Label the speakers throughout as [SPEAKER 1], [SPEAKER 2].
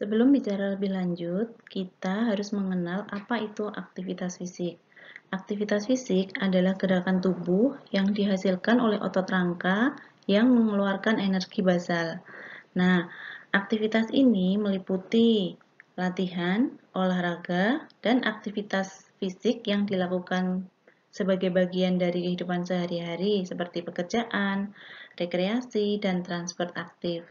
[SPEAKER 1] Sebelum bicara lebih lanjut, kita harus mengenal apa itu aktivitas fisik. Aktivitas fisik adalah gerakan tubuh yang dihasilkan oleh otot rangka yang mengeluarkan energi basal. Nah, aktivitas ini meliputi latihan, olahraga, dan aktivitas fisik yang dilakukan sebagai bagian dari kehidupan sehari-hari seperti pekerjaan, rekreasi, dan transport aktif.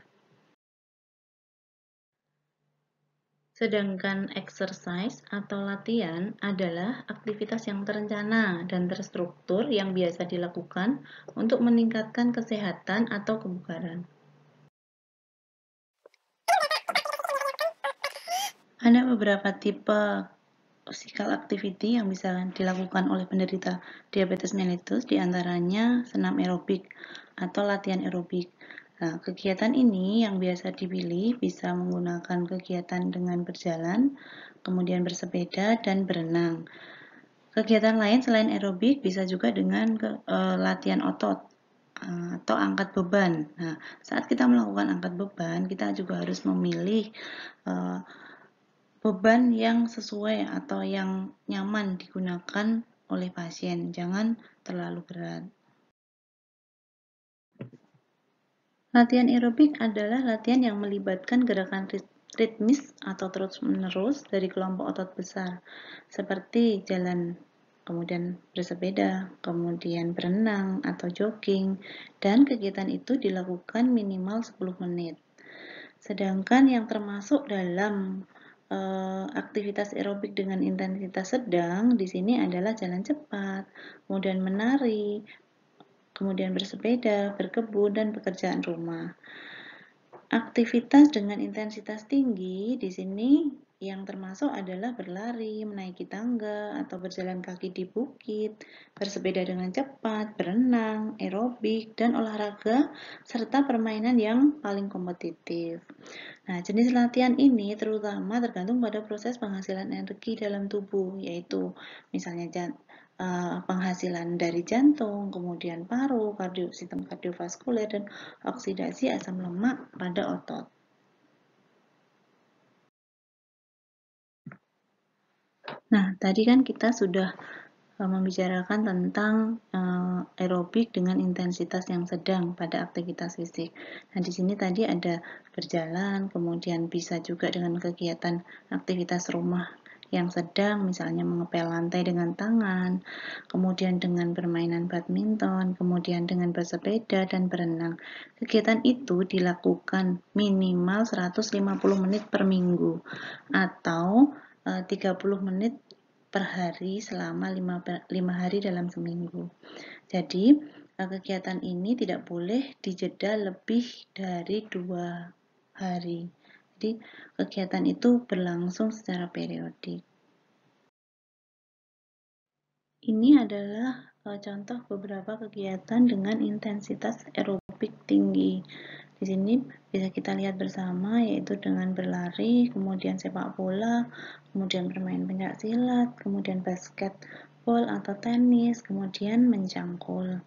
[SPEAKER 1] Sedangkan exercise atau latihan adalah aktivitas yang terencana dan terstruktur yang biasa dilakukan untuk meningkatkan kesehatan atau kebugaran. Ada beberapa tipe physical activity yang bisa dilakukan oleh penderita diabetes mellitus diantaranya senam aerobik atau latihan aerobik. Nah, kegiatan ini yang biasa dipilih bisa menggunakan kegiatan dengan berjalan, kemudian bersepeda, dan berenang. Kegiatan lain selain aerobik bisa juga dengan ke, e, latihan otot e, atau angkat beban. Nah, saat kita melakukan angkat beban, kita juga harus memilih e, beban yang sesuai atau yang nyaman digunakan oleh pasien. Jangan terlalu berat. Latihan aerobik adalah latihan yang melibatkan gerakan ritmis atau terus-menerus dari kelompok otot besar, seperti jalan, kemudian bersepeda, kemudian berenang atau jogging, dan kegiatan itu dilakukan minimal 10 menit. Sedangkan yang termasuk dalam e, aktivitas aerobik dengan intensitas sedang di sini adalah jalan cepat, kemudian menari, kemudian bersepeda, berkebun, dan pekerjaan rumah. Aktivitas dengan intensitas tinggi di sini yang termasuk adalah berlari, menaiki tangga, atau berjalan kaki di bukit, bersepeda dengan cepat, berenang, aerobik, dan olahraga, serta permainan yang paling kompetitif. Nah, jenis latihan ini terutama tergantung pada proses penghasilan energi dalam tubuh, yaitu misalnya Eh, penghasilan dari jantung, kemudian paru, kardio, sistem kardiovaskuler, dan oksidasi asam lemak pada otot. Nah, tadi kan kita sudah eh, membicarakan tentang eh, aerobik dengan intensitas yang sedang pada aktivitas fisik. Nah, di sini tadi ada berjalan, kemudian bisa juga dengan kegiatan aktivitas rumah yang sedang misalnya mengepel lantai dengan tangan, kemudian dengan permainan badminton, kemudian dengan bersepeda dan berenang. Kegiatan itu dilakukan minimal 150 menit per minggu atau 30 eh, menit per hari selama 5 hari dalam seminggu. Jadi, eh, kegiatan ini tidak boleh dijeda lebih dari dua hari. Jadi, kegiatan itu berlangsung secara periodik. Ini adalah eh, contoh beberapa kegiatan dengan intensitas aerobik tinggi. Di sini bisa kita lihat bersama yaitu dengan berlari, kemudian sepak bola, kemudian bermain pencak silat, kemudian basket basketball atau tenis, kemudian mencangkul.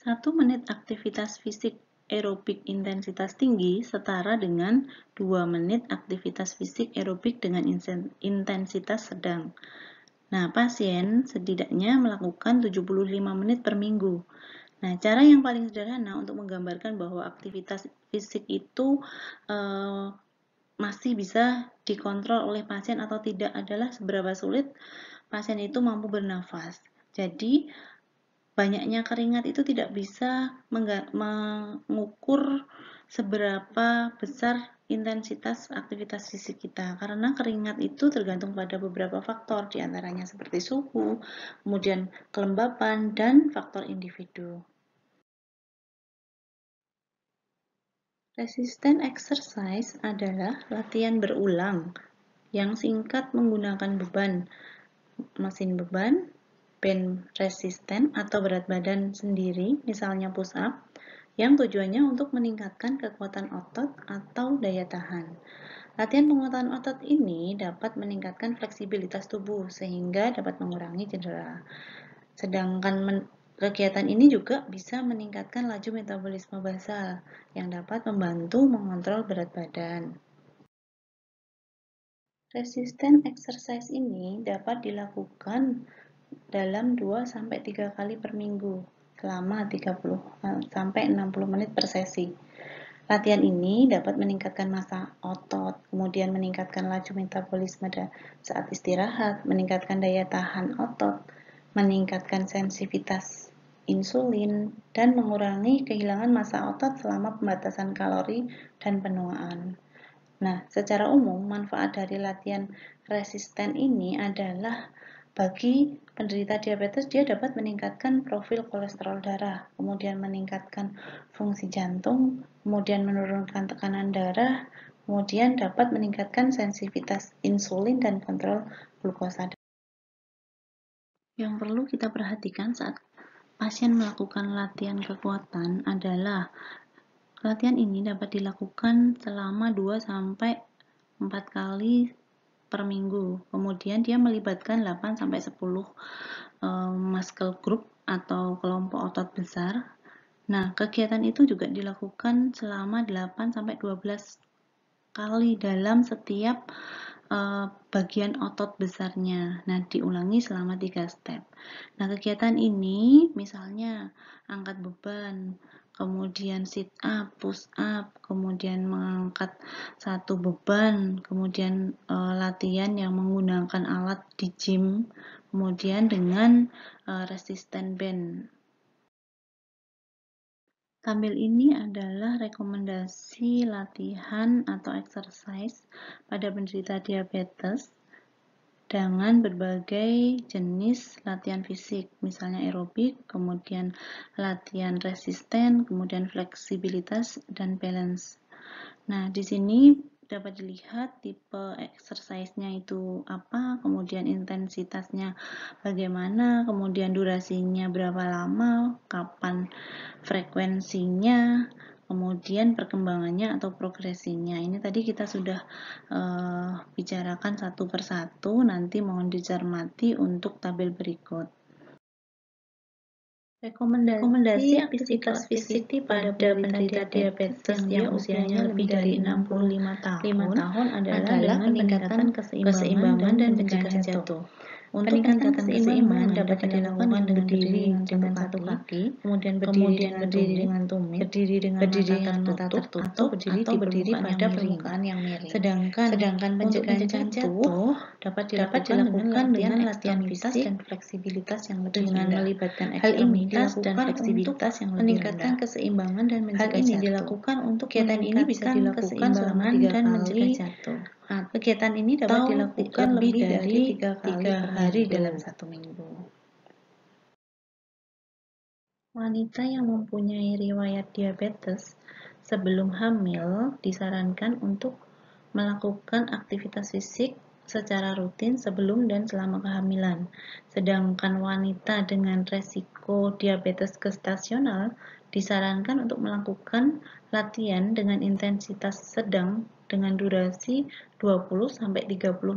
[SPEAKER 1] Satu menit aktivitas fisik aerobik intensitas tinggi setara dengan 2 menit aktivitas fisik aerobik dengan intensitas sedang. Nah, pasien setidaknya melakukan 75 menit per minggu. Nah, cara yang paling sederhana untuk menggambarkan bahwa aktivitas fisik itu eh, masih bisa dikontrol oleh pasien atau tidak adalah seberapa sulit pasien itu mampu bernafas. Jadi, banyaknya keringat itu tidak bisa mengukur seberapa besar intensitas aktivitas fisik kita karena keringat itu tergantung pada beberapa faktor diantaranya seperti suhu, kemudian kelembapan, dan faktor individu. Resisten exercise adalah latihan berulang yang singkat menggunakan beban, mesin beban, pin resisten atau berat badan sendiri, misalnya push up, yang tujuannya untuk meningkatkan kekuatan otot atau daya tahan. Latihan penguatan otot ini dapat meningkatkan fleksibilitas tubuh sehingga dapat mengurangi cedera. Sedangkan kegiatan ini juga bisa meningkatkan laju metabolisme basal yang dapat membantu mengontrol berat badan. Resisten exercise ini dapat dilakukan dalam 2-3 kali per minggu selama 30 eh, sampai 60 menit per sesi. Latihan ini dapat meningkatkan massa otot, kemudian meningkatkan laju metabolisme saat istirahat, meningkatkan daya tahan otot, meningkatkan sensitivitas insulin, dan mengurangi kehilangan massa otot selama pembatasan kalori dan penuaan. Nah, secara umum manfaat dari latihan resisten ini adalah bagi penderita diabetes dia dapat meningkatkan profil kolesterol darah, kemudian meningkatkan fungsi jantung, kemudian menurunkan tekanan darah, kemudian dapat meningkatkan sensitivitas insulin dan kontrol glukosa. Yang perlu kita perhatikan saat pasien melakukan latihan kekuatan adalah latihan ini dapat dilakukan selama 2 sampai 4 kali per minggu. Kemudian dia melibatkan 8 sampai 10 eh, muscle group atau kelompok otot besar. Nah, kegiatan itu juga dilakukan selama 8 sampai 12 kali dalam setiap eh, bagian otot besarnya. Nah, diulangi selama 3 step. Nah, kegiatan ini misalnya angkat beban, kemudian sit up, push up, kemudian mengangkat satu beban, kemudian e, latihan yang menggunakan alat di gym, kemudian dengan e, resisten band. Tampil ini adalah rekomendasi latihan atau exercise pada penderita diabetes dengan berbagai jenis latihan fisik, misalnya aerobik, kemudian latihan resisten, kemudian fleksibilitas, dan balance. Nah, di sini dapat dilihat tipe exercise-nya itu apa, kemudian intensitasnya bagaimana, kemudian durasinya berapa lama, kapan frekuensinya, kemudian perkembangannya atau progresinya ini tadi kita sudah uh, bicarakan satu persatu nanti mohon dicermati untuk tabel berikut Rekomendasi, Rekomendasi aktivitas fisik pada penderita diabetes yang usianya lebih dari 65 tahun, 5 tahun adalah, adalah peningkatan keseimbangan, keseimbangan dan mencegah jatuh. jatuh. Untuk peningkatan keseimbangan dapat dilakukan dengan berdiri dengan satu kaki, kemudian berdiri kemudian berdiri dengan tumit, berdiri dengan berdiri mata tertutup, tertutup atau berdiri atau berdiri pada permukaan yang miring. Sedangkan, sedangkan pencegahan jatuh jatuh dapat dilakukan dilakukan dengan latihan latihan fisik dan fleksibilitas yang lebih dengan melibatkan hal ini dan fleksibilitas yang lebih meningkatkan keseimbangan dan mencegah jatuh. Hal ini dilakukan untuk kegiatan ini bisa dilakukan selama dan mencegah jatuh. Nah, kegiatan ini dapat dilakukan lebih dari tiga kali 3 hari dalam satu minggu. Wanita yang mempunyai riwayat diabetes sebelum hamil disarankan untuk melakukan aktivitas fisik secara rutin sebelum dan selama kehamilan. Sedangkan wanita dengan resiko diabetes gestasional disarankan untuk melakukan latihan dengan intensitas sedang dengan durasi 20 30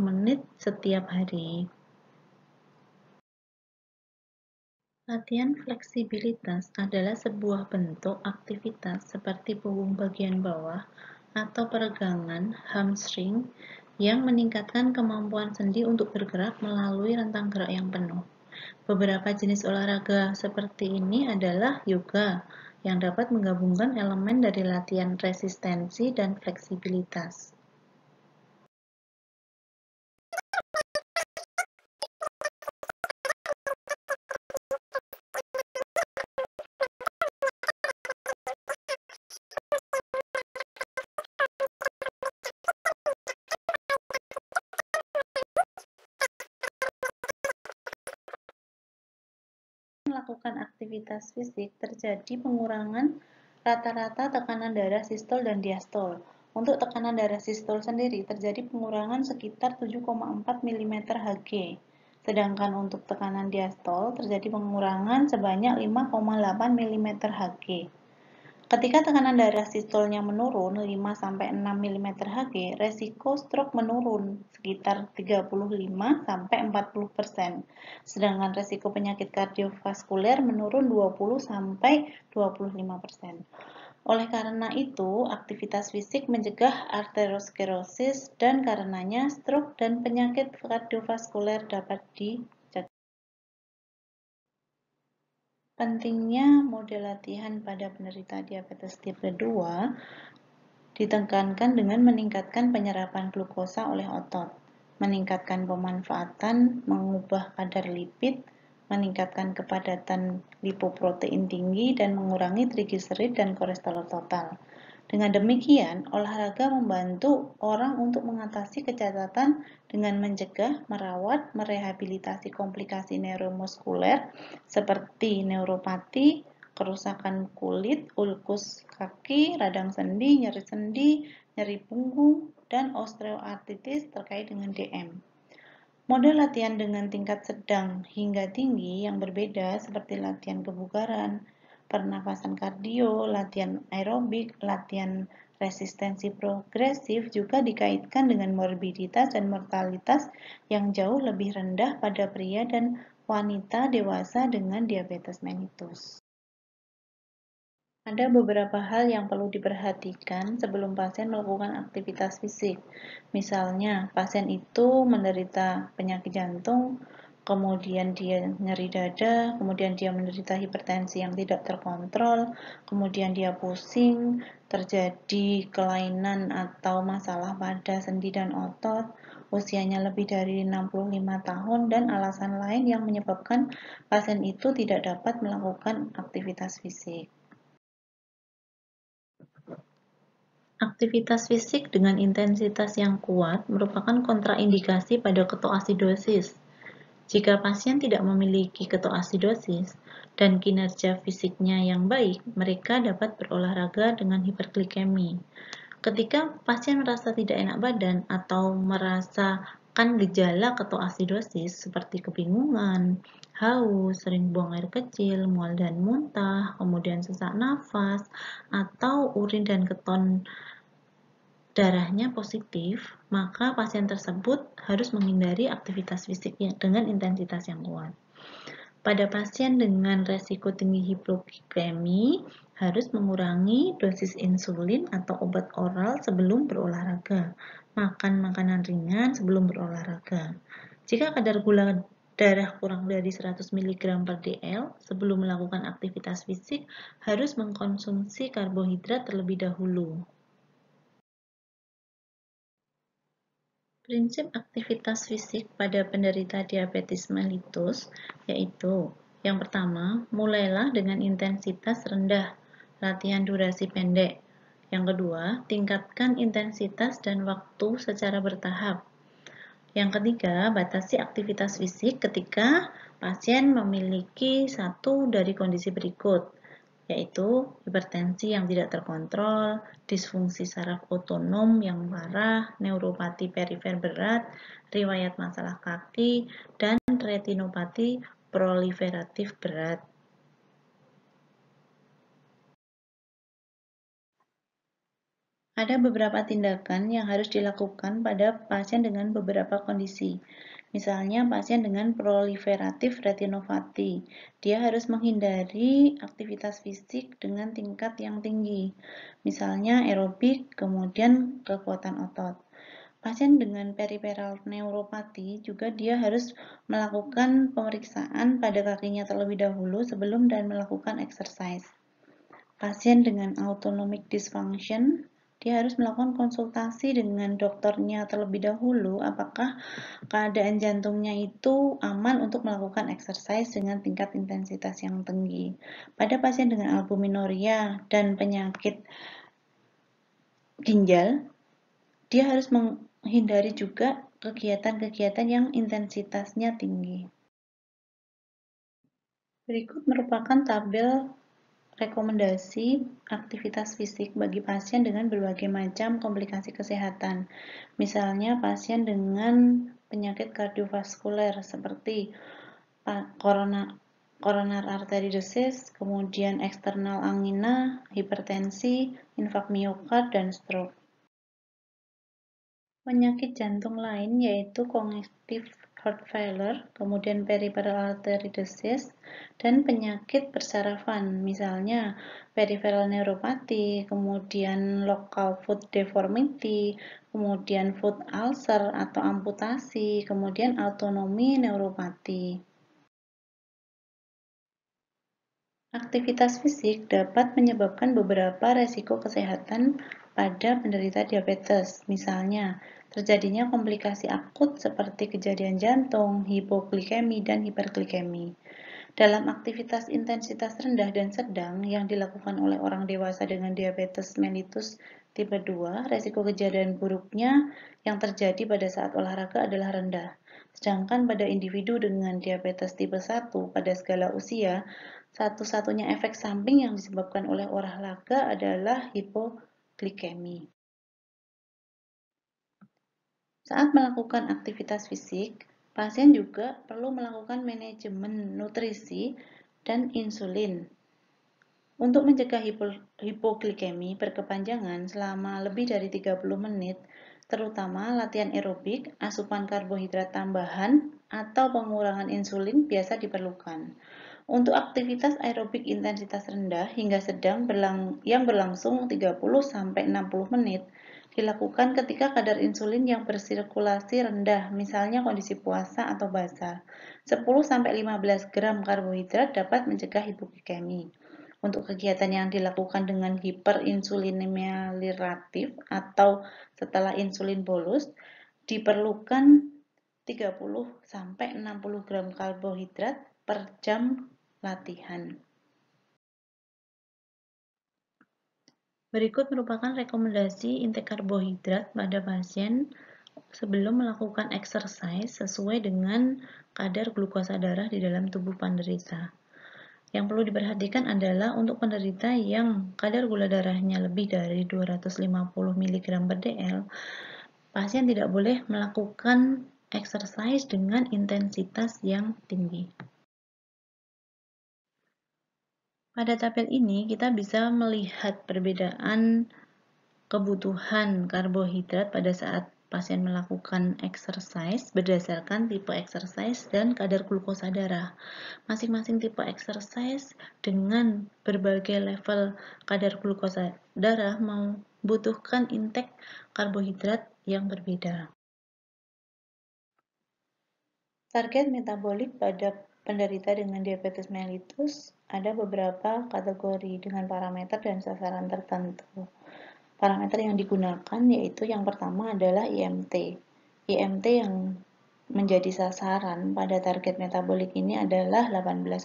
[SPEAKER 1] menit setiap hari. Latihan fleksibilitas adalah sebuah bentuk aktivitas seperti punggung bagian bawah atau peregangan hamstring yang meningkatkan kemampuan sendi untuk bergerak melalui rentang gerak yang penuh. Beberapa jenis olahraga seperti ini adalah yoga, yang dapat menggabungkan elemen dari latihan resistensi dan fleksibilitas. melakukan aktivitas fisik terjadi pengurangan rata-rata tekanan darah sistol dan diastol. Untuk tekanan darah sistol sendiri terjadi pengurangan sekitar 7,4 mm Hg. Sedangkan untuk tekanan diastol terjadi pengurangan sebanyak 5,8 mm Hg. Ketika tekanan darah sistolnya menurun 5-6 mm Hg, resiko stroke menurun sekitar 35-40%. Sedangkan resiko penyakit kardiovaskuler menurun 20-25%. Oleh karena itu, aktivitas fisik mencegah arteriosklerosis dan karenanya stroke dan penyakit kardiovaskuler dapat di Pentingnya model latihan pada penderita diabetes tipe 2 ditekankan dengan meningkatkan penyerapan glukosa oleh otot, meningkatkan pemanfaatan, mengubah kadar lipid, meningkatkan kepadatan lipoprotein tinggi, dan mengurangi trigliserid dan kolesterol total. Dengan demikian, olahraga membantu orang untuk mengatasi kecacatan dengan mencegah, merawat, merehabilitasi komplikasi neuromuskuler seperti neuropati, kerusakan kulit, ulkus kaki, radang sendi, nyeri sendi, nyeri punggung, dan osteoartritis terkait dengan DM. Model latihan dengan tingkat sedang hingga tinggi yang berbeda seperti latihan kebugaran, pernafasan kardio, latihan aerobik, latihan resistensi progresif juga dikaitkan dengan morbiditas dan mortalitas yang jauh lebih rendah pada pria dan wanita dewasa dengan diabetes mellitus. Ada beberapa hal yang perlu diperhatikan sebelum pasien melakukan aktivitas fisik. Misalnya, pasien itu menderita penyakit jantung, kemudian dia nyeri dada, kemudian dia menderita hipertensi yang tidak terkontrol, kemudian dia pusing, terjadi kelainan atau masalah pada sendi dan otot, usianya lebih dari 65 tahun dan alasan lain yang menyebabkan pasien itu tidak dapat melakukan aktivitas fisik. Aktivitas fisik dengan intensitas yang kuat merupakan kontraindikasi pada ketoasidosis jika pasien tidak memiliki ketoasidosis dan kinerja fisiknya yang baik, mereka dapat berolahraga dengan hiperglikemi. Ketika pasien merasa tidak enak badan atau merasakan gejala ketoasidosis seperti kebingungan, haus, sering buang air kecil, mual dan muntah, kemudian sesak nafas, atau urin dan keton darahnya positif, maka pasien tersebut harus menghindari aktivitas fisik dengan intensitas yang kuat. Pada pasien dengan resiko tinggi hipoglikemi, harus mengurangi dosis insulin atau obat oral sebelum berolahraga. Makan makanan ringan sebelum berolahraga. Jika kadar gula darah kurang dari 100 mg per dl sebelum melakukan aktivitas fisik harus mengkonsumsi karbohidrat terlebih dahulu. Prinsip aktivitas fisik pada penderita diabetes mellitus yaitu yang pertama, mulailah dengan intensitas rendah, latihan durasi pendek. Yang kedua, tingkatkan intensitas dan waktu secara bertahap. Yang ketiga, batasi aktivitas fisik ketika pasien memiliki satu dari kondisi berikut yaitu hipertensi yang tidak terkontrol, disfungsi saraf otonom yang parah, neuropati perifer berat, riwayat masalah kaki, dan retinopati proliferatif berat. Ada beberapa tindakan yang harus dilakukan pada pasien dengan beberapa kondisi. Misalnya pasien dengan proliferatif retinopati, dia harus menghindari aktivitas fisik dengan tingkat yang tinggi, misalnya aerobik, kemudian kekuatan otot. Pasien dengan periperal neuropati juga dia harus melakukan pemeriksaan pada kakinya terlebih dahulu sebelum dan melakukan exercise. Pasien dengan autonomic dysfunction dia harus melakukan konsultasi dengan dokternya terlebih dahulu apakah keadaan jantungnya itu aman untuk melakukan exercise dengan tingkat intensitas yang tinggi. Pada pasien dengan albuminuria dan penyakit ginjal, dia harus menghindari juga kegiatan-kegiatan yang intensitasnya tinggi. Berikut merupakan tabel rekomendasi aktivitas fisik bagi pasien dengan berbagai macam komplikasi kesehatan. Misalnya pasien dengan penyakit kardiovaskuler seperti corona, coronar artery disease, kemudian eksternal angina, hipertensi, infak miokard, dan stroke. Penyakit jantung lain yaitu kognitif heart failure, kemudian peripheral artery disease, dan penyakit persarafan, misalnya peripheral neuropathy, kemudian local foot deformity, kemudian foot ulcer atau amputasi, kemudian autonomi neuropati. Aktivitas fisik dapat menyebabkan beberapa resiko kesehatan pada penderita diabetes, misalnya terjadinya komplikasi akut seperti kejadian jantung, hipoglikemi, dan hiperglikemi. Dalam aktivitas intensitas rendah dan sedang yang dilakukan oleh orang dewasa dengan diabetes mellitus tipe 2, resiko kejadian buruknya yang terjadi pada saat olahraga adalah rendah. Sedangkan pada individu dengan diabetes tipe 1 pada segala usia, satu-satunya efek samping yang disebabkan oleh olahraga adalah hipoglikemi. Saat melakukan aktivitas fisik, pasien juga perlu melakukan manajemen nutrisi dan insulin. Untuk mencegah hipoglikemi berkepanjangan selama lebih dari 30 menit, terutama latihan aerobik, asupan karbohidrat tambahan, atau pengurangan insulin biasa diperlukan. Untuk aktivitas aerobik intensitas rendah hingga sedang berlang yang berlangsung 30-60 menit, dilakukan ketika kadar insulin yang bersirkulasi rendah, misalnya kondisi puasa atau basah. 10-15 gram karbohidrat dapat mencegah hipoglikemi. Untuk kegiatan yang dilakukan dengan hiperinsulinemia liratif atau setelah insulin bolus, diperlukan 30-60 gram karbohidrat per jam latihan. Berikut merupakan rekomendasi intake karbohidrat pada pasien sebelum melakukan exercise sesuai dengan kadar glukosa darah di dalam tubuh penderita. Yang perlu diperhatikan adalah untuk penderita yang kadar gula darahnya lebih dari 250 mg per dl, pasien tidak boleh melakukan exercise dengan intensitas yang tinggi. Pada tabel ini kita bisa melihat perbedaan kebutuhan karbohidrat pada saat pasien melakukan exercise berdasarkan tipe exercise dan kadar glukosa darah. Masing-masing tipe exercise dengan berbagai level kadar glukosa darah membutuhkan intake karbohidrat yang berbeda. Target metabolik pada Penderita dengan diabetes mellitus ada beberapa kategori dengan parameter dan sasaran tertentu. Parameter yang digunakan yaitu yang pertama adalah IMT. IMT yang menjadi sasaran pada target metabolik ini adalah 18,5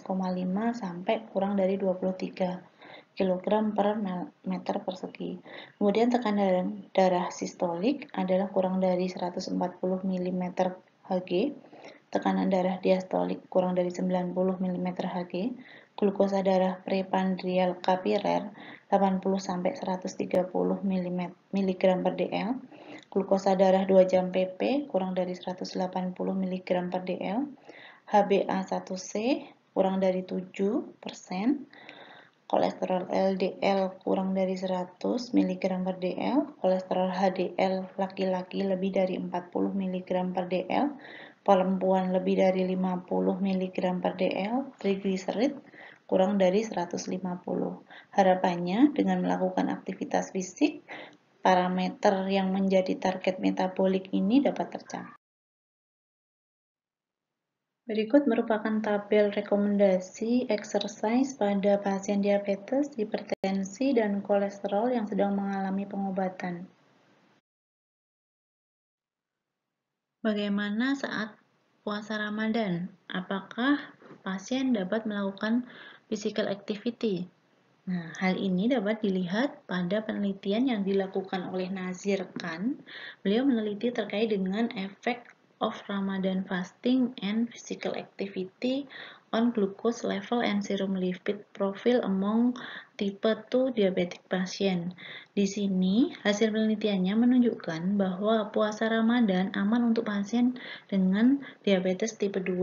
[SPEAKER 1] sampai kurang dari 23 kg per meter persegi. Kemudian tekanan darah sistolik adalah kurang dari 140 mm Hg tekanan darah diastolik kurang dari 90 mm Hg, glukosa darah prepandrial kapirer 80-130 mg per dl, glukosa darah 2 jam pp kurang dari 180 mg per dl, HbA1c kurang dari 7 kolesterol LDL kurang dari 100 mg per dl, kolesterol HDL laki-laki lebih dari 40 mg per dl, perempuan lebih dari 50 mg per dl trigliserid kurang dari 150. Harapannya dengan melakukan aktivitas fisik, parameter yang menjadi target metabolik ini dapat tercapai. Berikut merupakan tabel rekomendasi exercise pada pasien diabetes, hipertensi, dan kolesterol yang sedang mengalami pengobatan. Bagaimana saat puasa Ramadan? Apakah pasien dapat melakukan physical activity? Nah, hal ini dapat dilihat pada penelitian yang dilakukan oleh Nazir Khan. Beliau meneliti terkait dengan efek of Ramadan fasting and physical activity on glucose level and serum lipid profile among tipe 2 diabetic patient. Di sini, hasil penelitiannya menunjukkan bahwa puasa Ramadan aman untuk pasien dengan diabetes tipe 2.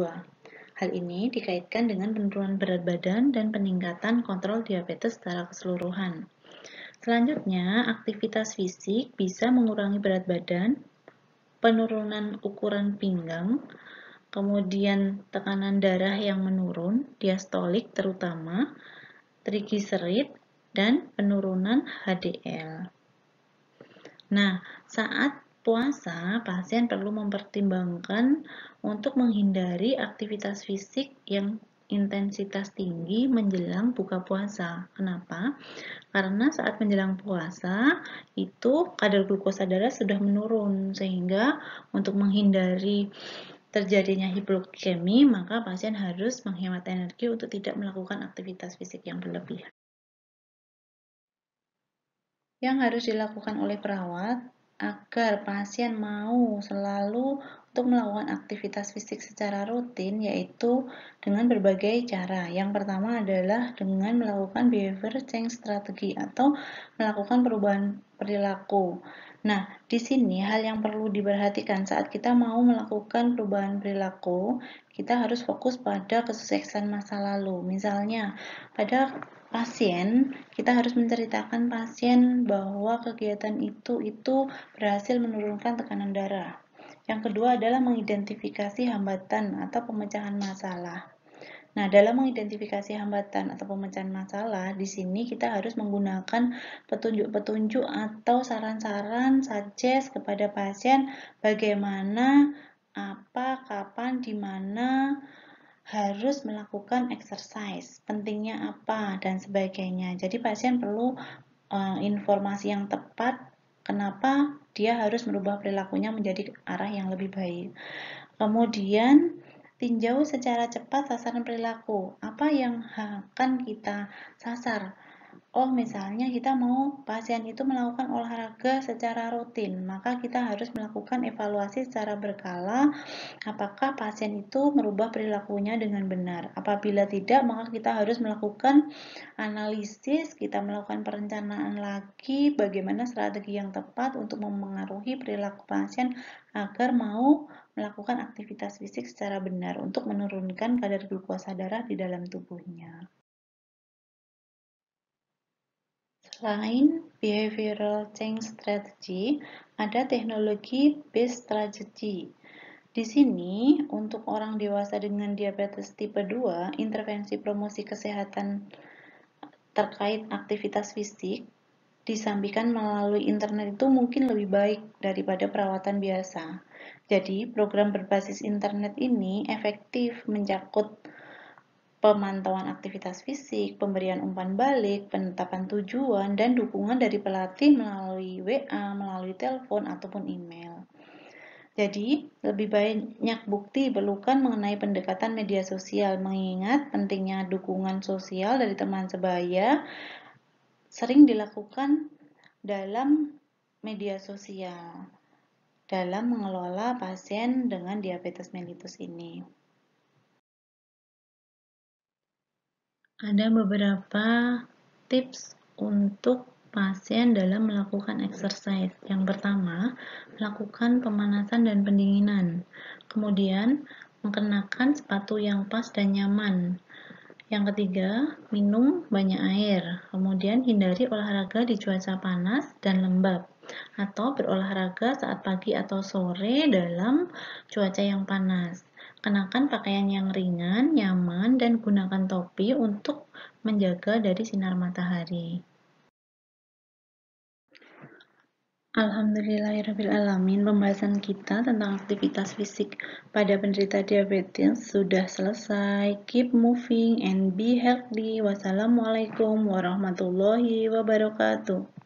[SPEAKER 1] Hal ini dikaitkan dengan penurunan berat badan dan peningkatan kontrol diabetes secara keseluruhan. Selanjutnya, aktivitas fisik bisa mengurangi berat badan, penurunan ukuran pinggang, kemudian tekanan darah yang menurun, diastolik terutama, trigliserid, dan penurunan HDL. Nah, saat puasa, pasien perlu mempertimbangkan untuk menghindari aktivitas fisik yang intensitas tinggi menjelang buka puasa. Kenapa? Karena saat menjelang puasa itu kadar glukosa darah sudah menurun sehingga untuk menghindari terjadinya hipoglikemi, maka pasien harus menghemat energi untuk tidak melakukan aktivitas fisik yang berlebihan. Yang harus dilakukan oleh perawat agar pasien mau selalu untuk melakukan aktivitas fisik secara rutin yaitu dengan berbagai cara. Yang pertama adalah dengan melakukan behavior change strategy atau melakukan perubahan perilaku. Nah, di sini hal yang perlu diperhatikan saat kita mau melakukan perubahan perilaku, kita harus fokus pada kesuksesan masa lalu. Misalnya, pada pasien, kita harus menceritakan pasien bahwa kegiatan itu itu berhasil menurunkan tekanan darah. Yang kedua adalah mengidentifikasi hambatan atau pemecahan masalah. Nah, dalam mengidentifikasi hambatan atau pemecahan masalah, di sini kita harus menggunakan petunjuk-petunjuk atau saran-saran suggest kepada pasien bagaimana, apa, kapan, di mana harus melakukan exercise, pentingnya apa, dan sebagainya. Jadi, pasien perlu eh, informasi yang tepat kenapa dia harus merubah perilakunya menjadi arah yang lebih baik. Kemudian, Tinjau secara cepat sasaran perilaku. Apa yang akan kita sasar? Oh, misalnya kita mau pasien itu melakukan olahraga secara rutin, maka kita harus melakukan evaluasi secara berkala apakah pasien itu merubah perilakunya dengan benar. Apabila tidak, maka kita harus melakukan analisis, kita melakukan perencanaan lagi bagaimana strategi yang tepat untuk memengaruhi perilaku pasien agar mau melakukan aktivitas fisik secara benar untuk menurunkan kadar glukosa darah di dalam tubuhnya. Selain behavioral change strategy, ada teknologi based strategy. Di sini, untuk orang dewasa dengan diabetes tipe 2, intervensi promosi kesehatan terkait aktivitas fisik disampaikan melalui internet itu mungkin lebih baik daripada perawatan biasa. Jadi, program berbasis internet ini efektif mencakup pemantauan aktivitas fisik, pemberian umpan balik, penetapan tujuan, dan dukungan dari pelatih melalui WA, melalui telepon, ataupun email. Jadi, lebih banyak bukti perlukan mengenai pendekatan media sosial, mengingat pentingnya dukungan sosial dari teman sebaya sering dilakukan dalam media sosial dalam mengelola pasien dengan diabetes mellitus ini. ada beberapa tips untuk pasien dalam melakukan exercise. Yang pertama, lakukan pemanasan dan pendinginan. Kemudian, mengenakan sepatu yang pas dan nyaman. Yang ketiga, minum banyak air. Kemudian, hindari olahraga di cuaca panas dan lembab atau berolahraga saat pagi atau sore dalam cuaca yang panas. Kenakan pakaian yang ringan, nyaman, dan gunakan topi untuk menjaga dari sinar matahari. Alhamdulillahirrahmanirrahim Pembahasan kita tentang aktivitas fisik pada penderita diabetes sudah selesai Keep moving and be healthy Wassalamualaikum warahmatullahi wabarakatuh